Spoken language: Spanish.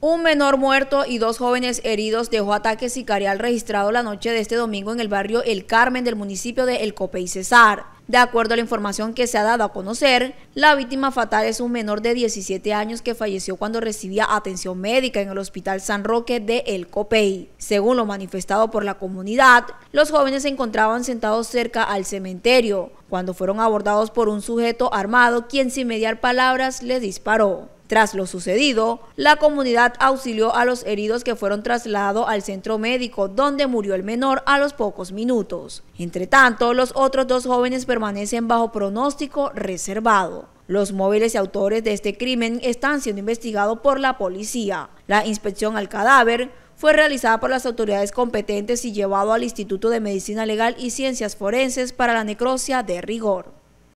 Un menor muerto y dos jóvenes heridos dejó ataque sicarial registrado la noche de este domingo en el barrio El Carmen del municipio de El Copey Cesar. De acuerdo a la información que se ha dado a conocer, la víctima fatal es un menor de 17 años que falleció cuando recibía atención médica en el Hospital San Roque de El Copey. Según lo manifestado por la comunidad, los jóvenes se encontraban sentados cerca al cementerio, cuando fueron abordados por un sujeto armado quien sin mediar palabras les disparó. Tras lo sucedido, la comunidad auxilió a los heridos que fueron trasladados al centro médico, donde murió el menor a los pocos minutos. Entre tanto, los otros dos jóvenes permanecen bajo pronóstico reservado. Los móviles y autores de este crimen están siendo investigados por la policía. La inspección al cadáver fue realizada por las autoridades competentes y llevado al Instituto de Medicina Legal y Ciencias Forenses para la necrosia de rigor.